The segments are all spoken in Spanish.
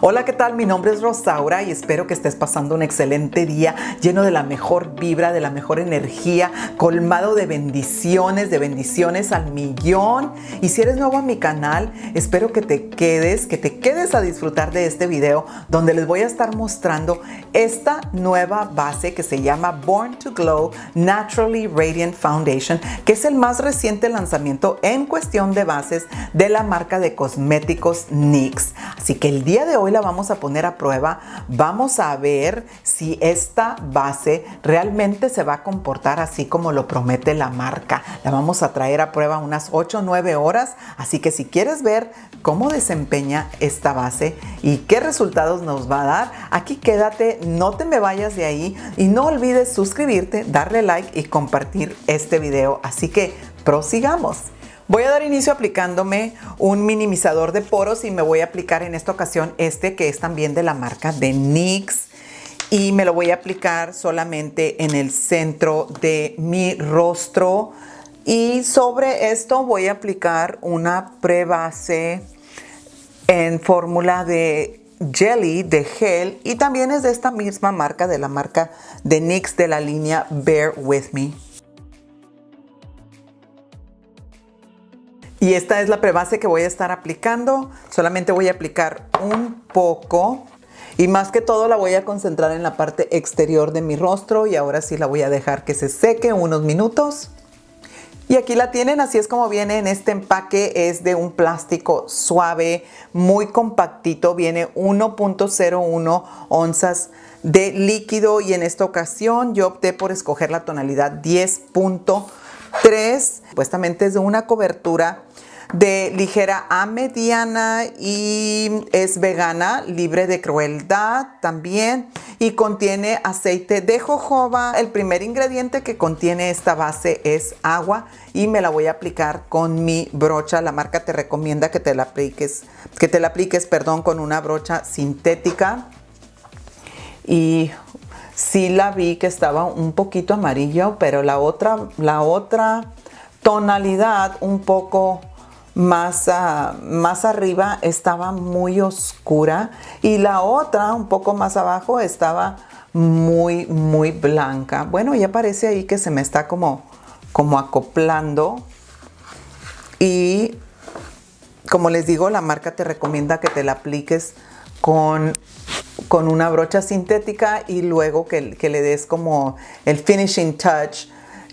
Hola, ¿qué tal? Mi nombre es Rosaura y espero que estés pasando un excelente día lleno de la mejor vibra, de la mejor energía, colmado de bendiciones, de bendiciones al millón. Y si eres nuevo a mi canal, espero que te quedes, que te quedes a disfrutar de este video donde les voy a estar mostrando esta nueva base que se llama Born to Glow Naturally Radiant Foundation, que es el más reciente lanzamiento en cuestión de bases de la marca de cosméticos NYX. Así que el día de hoy la vamos a poner a prueba. Vamos a ver si esta base realmente se va a comportar así como lo promete la marca. La vamos a traer a prueba unas 8 o 9 horas. Así que si quieres ver cómo desempeña esta base y qué resultados nos va a dar, aquí quédate, no te me vayas de ahí y no olvides suscribirte, darle like y compartir este video. Así que prosigamos. Voy a dar inicio aplicándome un minimizador de poros y me voy a aplicar en esta ocasión este que es también de la marca de NYX y me lo voy a aplicar solamente en el centro de mi rostro y sobre esto voy a aplicar una prebase en fórmula de jelly de gel y también es de esta misma marca de la marca de NYX de la línea Bear With Me. Y esta es la prebase que voy a estar aplicando. Solamente voy a aplicar un poco. Y más que todo la voy a concentrar en la parte exterior de mi rostro y ahora sí la voy a dejar que se seque unos minutos. Y aquí la tienen, así es como viene en este empaque, es de un plástico suave, muy compactito, viene 1.01 onzas de líquido y en esta ocasión yo opté por escoger la tonalidad 10. 3, supuestamente es de una cobertura de ligera a mediana y es vegana, libre de crueldad también y contiene aceite de jojoba. El primer ingrediente que contiene esta base es agua y me la voy a aplicar con mi brocha. La marca te recomienda que te la apliques, que te la apliques, perdón, con una brocha sintética. Y sí la vi que estaba un poquito amarillo, pero la otra, la otra tonalidad un poco más, ah, más arriba estaba muy oscura y la otra un poco más abajo estaba muy, muy blanca. Bueno, ya parece ahí que se me está como, como acoplando y como les digo, la marca te recomienda que te la apliques con con una brocha sintética y luego que, le des como el finishing touch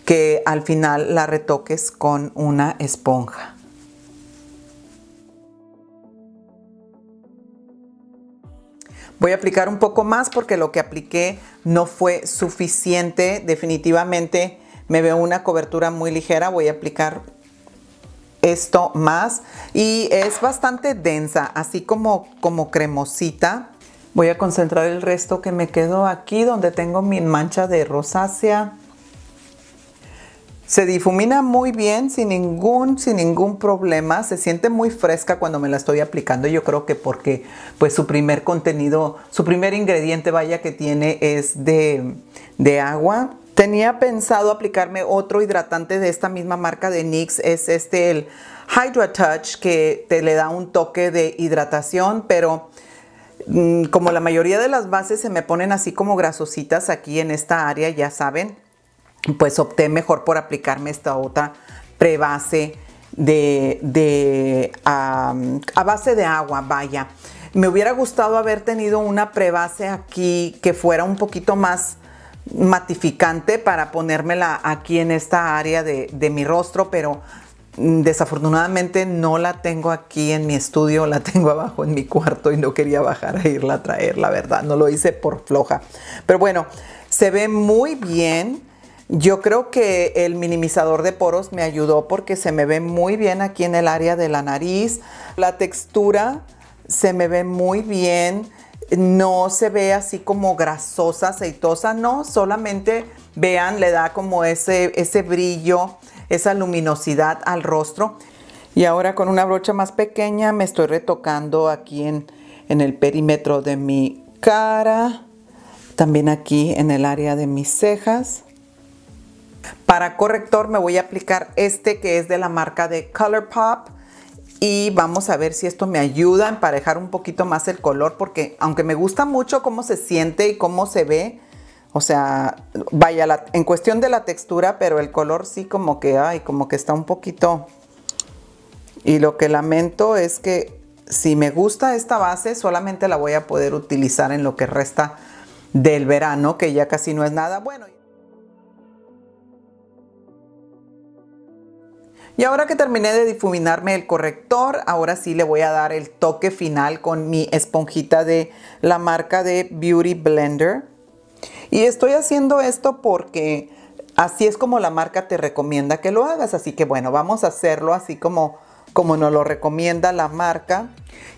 que al final la retoques con una esponja. Voy a aplicar un poco más porque lo que apliqué no fue suficiente. Definitivamente me veo una cobertura muy ligera. Voy a aplicar esto más y es bastante densa, así como, como cremosita. Voy a concentrar el resto que me quedó aquí donde tengo mi mancha de rosácea. Se difumina muy bien, sin ningún, sin ningún problema. Se siente muy fresca cuando me la estoy aplicando. Yo creo que porque pues su primer contenido, su primer ingrediente vaya que tiene es de, de agua. Tenía pensado aplicarme otro hidratante de esta misma marca de NYX. Es este, el Hydra Touch, que te le da un toque de hidratación, pero... Mm, como la mayoría de las bases se me ponen así como grasositas aquí en esta área, ya saben, pues opté mejor por aplicarme esta otra prebase de, de a base de agua, vaya. Me hubiera gustado haber tenido una prebase aquí que fuera un poquito más matificante para ponérmela aquí en esta área de mi rostro, pero Desafortunadamente no la tengo aquí en mi estudio, la tengo abajo en mi cuarto y no quería bajar a irla a traer, la verdad, no lo hice por floja. Pero bueno, se ve muy bien. Yo creo que el minimizador de poros me ayudó porque se me ve muy bien aquí en el área de la nariz. La textura se me ve muy bien. No se ve así como grasosa, aceitosa, no, solamente vean, le da como ese, ese brillo esa luminosidad al rostro. Y ahora con una brocha más pequeña me estoy retocando aquí en, el perímetro de mi cara, también aquí en el área de mis cejas. Para corrector me voy a aplicar este que es de la marca de Colourpop y vamos a ver si esto me ayuda a emparejar un poquito más el color porque aunque me gusta mucho cómo se siente y cómo se ve, o sea, vaya, en cuestión de la textura, pero el color sí como que, ay, como que está un poquito. Y lo que lamento es que si me gusta esta base, solamente la voy a poder utilizar en lo que resta del verano, que ya casi no es nada. Bueno. Y ahora que terminé de difuminarme el corrector, ahora sí le voy a dar el toque final con mi esponjita de la marca de Beauty Blender. Y estoy haciendo esto porque así es como la marca te recomienda que lo hagas. Así que bueno, vamos a hacerlo así como, como nos lo recomienda la marca.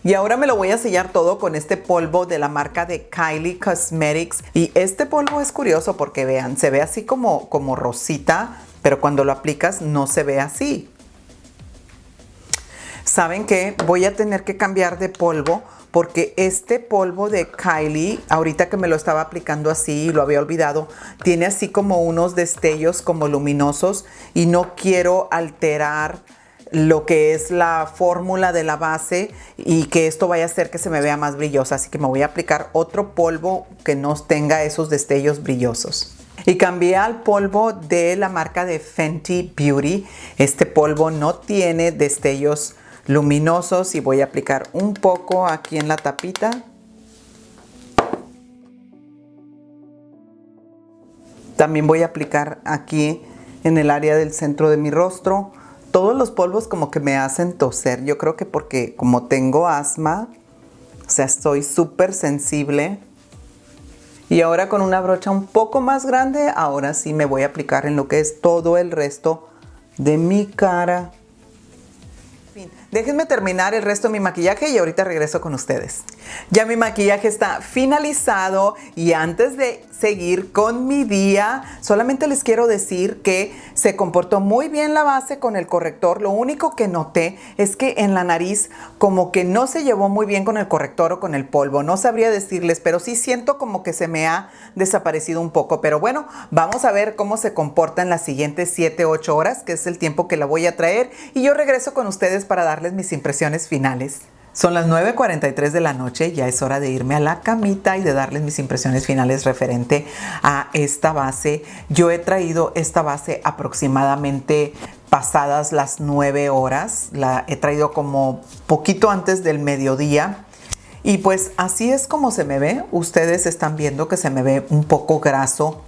Y ahora me lo voy a sellar todo con este polvo de la marca de Kylie Cosmetics. Y este polvo es curioso porque vean, se ve así como, como rosita, pero cuando lo aplicas no se ve así. ¿Saben qué? Voy a tener que cambiar de polvo porque este polvo de Kylie, ahorita que me lo estaba aplicando así y lo había olvidado, tiene así como unos destellos como luminosos y no quiero alterar lo que es la fórmula de la base y que esto vaya a hacer que se me vea más brillosa. Así que me voy a aplicar otro polvo que no tenga esos destellos brillosos. Y cambié al polvo de la marca de Fenty Beauty. Este polvo no tiene destellos luminosos y voy a aplicar un poco aquí en la tapita. También voy a aplicar aquí en el área del centro de mi rostro. Todos los polvos como que me hacen toser. Yo creo que porque como tengo asma, o sea, estoy súper sensible. Y ahora con una brocha un poco más grande, ahora sí me voy a aplicar en lo que es todo el resto de mi cara. Fin. Déjenme terminar el resto de mi maquillaje y ahorita regreso con ustedes. Ya mi maquillaje está finalizado y antes de seguir con mi día, solamente les quiero decir que se comportó muy bien la base con el corrector. Lo único que noté es que en la nariz como que no se llevó muy bien con el corrector o con el polvo. No sabría decirles, pero sí siento como que se me ha desaparecido un poco. Pero bueno, vamos a ver cómo se comporta en las siguientes 7-8 horas, que es el tiempo que la voy a traer. Y yo regreso con ustedes para dar mis impresiones finales. Son las 9.43 de la noche, ya es hora de irme a la camita y de darles mis impresiones finales referente a esta base. Yo he traído esta base aproximadamente pasadas las 9 horas, la he traído como poquito antes del mediodía. Y pues así es como se me ve, ustedes están viendo que se me ve un poco graso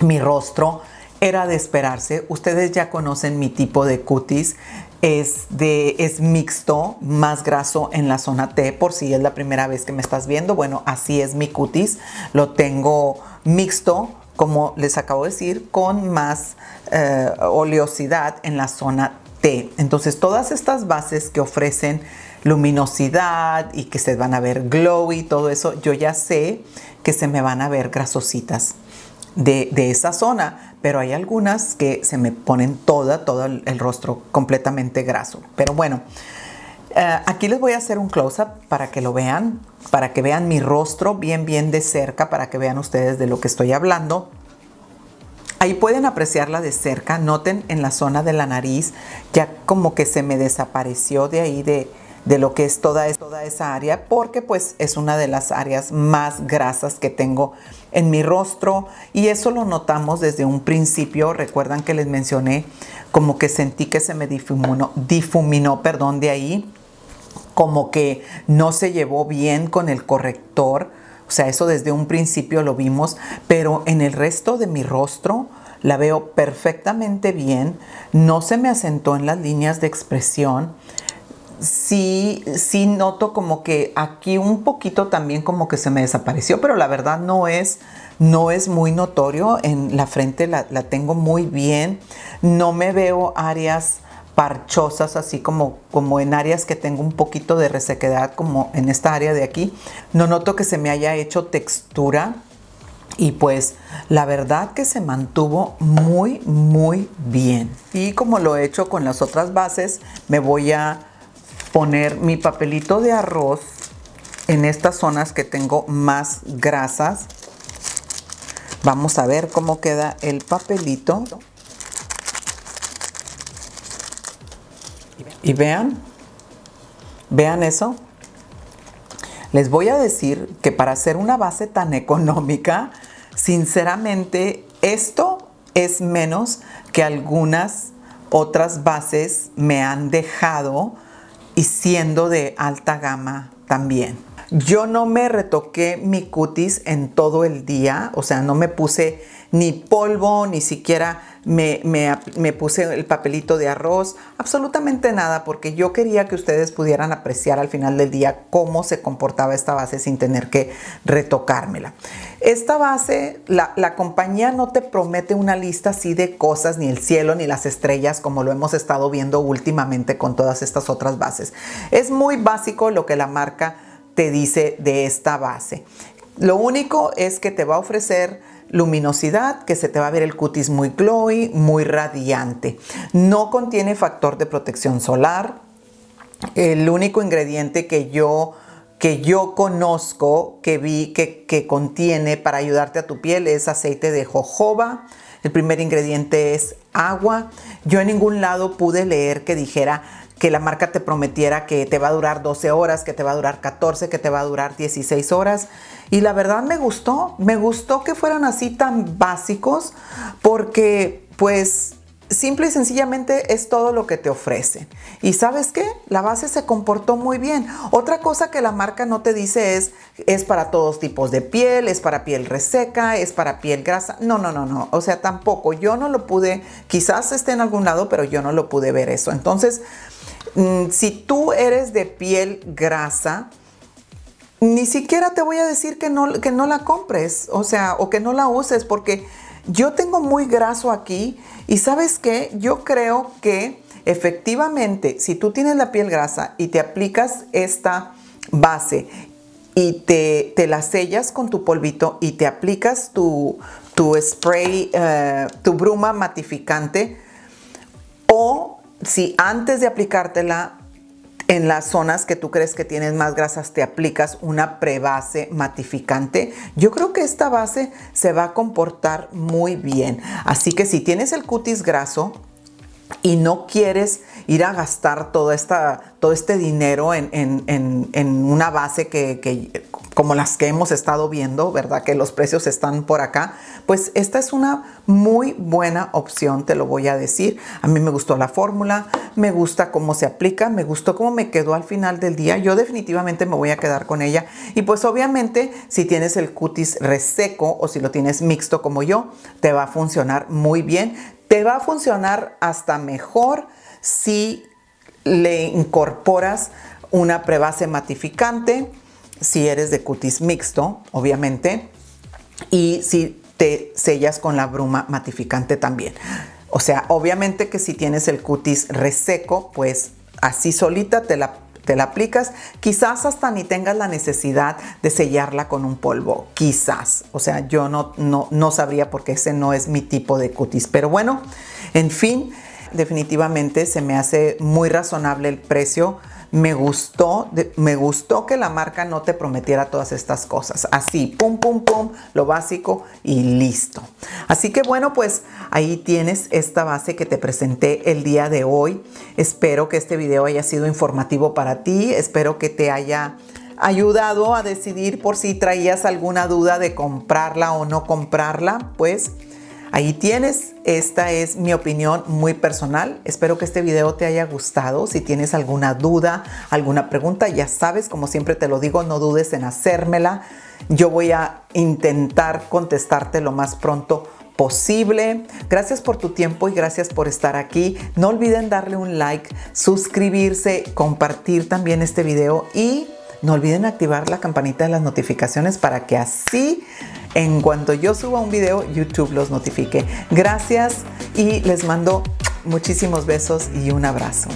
mi rostro, era de esperarse. Ustedes ya conocen mi tipo de cutis es, de, es mixto, más graso en la zona T, por si es la primera vez que me estás viendo. Bueno, así es mi cutis, lo tengo mixto, como les acabo de decir, con más eh, oleosidad en la zona T. Entonces, todas estas bases que ofrecen luminosidad y que se van a ver glowy, todo eso, yo ya sé que se me van a ver grasositas de, esa zona, pero hay algunas que se me ponen toda, todo el, rostro completamente graso. Pero bueno, eh, aquí les voy a hacer un close-up para que lo vean, para que vean mi rostro bien, bien de cerca, para que vean ustedes de lo que estoy hablando. Ahí pueden apreciarla de cerca, noten en la zona de la nariz, ya como que se me desapareció de ahí de, de lo que es toda, esa área, porque pues es una de las áreas más grasas que tengo en mi rostro y eso lo notamos desde un principio. Recuerdan que les mencioné como que sentí que se me difuminó, difuminó perdón, de ahí, como que no se llevó bien con el corrector. O sea, eso desde un principio lo vimos, pero en el resto de mi rostro la veo perfectamente bien. No se me asentó en las líneas de expresión sí, sí noto como que aquí un poquito también como que se me desapareció, pero la verdad no es, no es muy notorio. En la frente la, la tengo muy bien. No me veo áreas parchosas, así como, como en áreas que tengo un poquito de resequedad, como en esta área de aquí. No noto que se me haya hecho textura. Y pues la verdad que se mantuvo muy, muy bien. Y como lo he hecho con las otras bases, me voy a poner mi papelito de arroz en estas zonas que tengo más grasas. Vamos a ver cómo queda el papelito. Y vean, vean eso. Les voy a decir que para hacer una base tan económica, sinceramente, esto es menos que algunas otras bases me han dejado y siendo de alta gama también. Yo no me retoqué mi cutis en todo el día, o sea, no me puse ni polvo, ni siquiera me, puse el papelito de arroz, absolutamente nada, porque yo quería que ustedes pudieran apreciar al final del día cómo se comportaba esta base sin tener que retocármela. Esta base, la, la compañía no te promete una lista así de cosas, ni el cielo, ni las estrellas, como lo hemos estado viendo últimamente con todas estas otras bases. Es muy básico lo que la marca te dice de esta base. Lo único es que te va a ofrecer luminosidad, que se te va a ver el cutis muy glowy, muy radiante. No contiene factor de protección solar. El único ingrediente que yo que yo conozco, que vi que, que contiene para ayudarte a tu piel es aceite de jojoba. El primer ingrediente es agua. Yo en ningún lado pude leer que dijera que la marca te prometiera que te va a durar 12 horas, que te va a durar 14, que te va a durar 16 horas. Y la verdad me gustó, me gustó que fueran así tan básicos porque pues simple y sencillamente es todo lo que te ofrece. Y sabes qué, la base se comportó muy bien. Otra cosa que la marca no te dice es, es para todos tipos de piel, es para piel reseca, es para piel grasa. No, no, no, no. O sea, tampoco. Yo no lo pude, quizás esté en algún lado, pero yo no lo pude ver eso. Entonces, Mm, si tú eres de piel grasa, ni siquiera te voy a decir que no, que no la compres, o sea, o que no la uses, porque yo tengo muy graso aquí y sabes qué, yo creo que efectivamente, si tú tienes la piel grasa y te aplicas esta base y te, te la sellas con tu polvito y te aplicas tu, spray, eh, tu bruma matificante, o si antes de aplicártela en las zonas que tú crees que tienes más grasas te aplicas una prebase matificante, yo creo que esta base se va a comportar muy bien. Así que si tienes el cutis graso, y no quieres ir a gastar todo, esta, todo este dinero en, una base que, como las que hemos estado viendo, ¿verdad? Que los precios están por acá. Pues esta es una muy buena opción, te lo voy a decir. A mí me gustó la fórmula, me gusta cómo se aplica, me gustó cómo me quedó al final del día. Yo definitivamente me voy a quedar con ella. Y pues obviamente si tienes el cutis reseco o si lo tienes mixto como yo, te va a funcionar muy bien. Te va a funcionar hasta mejor si le incorporas una prebase matificante, si eres de cutis mixto, obviamente, y si te sellas con la bruma matificante también. O sea, obviamente que si tienes el cutis reseco, pues así solita te la te la aplicas, quizás hasta ni tengas la necesidad de sellarla con un polvo, quizás. O sea, yo no, no, no sabría porque ese no es mi tipo de cutis. Pero bueno, en fin, definitivamente se me hace muy razonable el precio me gustó, me gustó que la marca no te prometiera todas estas cosas. Así, pum, pum, pum, lo básico y listo. Así que bueno, pues ahí tienes esta base que te presenté el día de hoy. Espero que este video haya sido informativo para ti. Espero que te haya ayudado a decidir por si traías alguna duda de comprarla o no comprarla, pues Ahí tienes, esta es mi opinión muy personal. Espero que este video te haya gustado. Si tienes alguna duda, alguna pregunta, ya sabes, como siempre te lo digo, no dudes en hacérmela. Yo voy a intentar contestarte lo más pronto posible. Gracias por tu tiempo y gracias por estar aquí. No olviden darle un like, suscribirse, compartir también este video y no olviden activar la campanita de las notificaciones para que así en cuanto yo suba un video YouTube los notifique. Gracias y les mando muchísimos besos y un abrazo.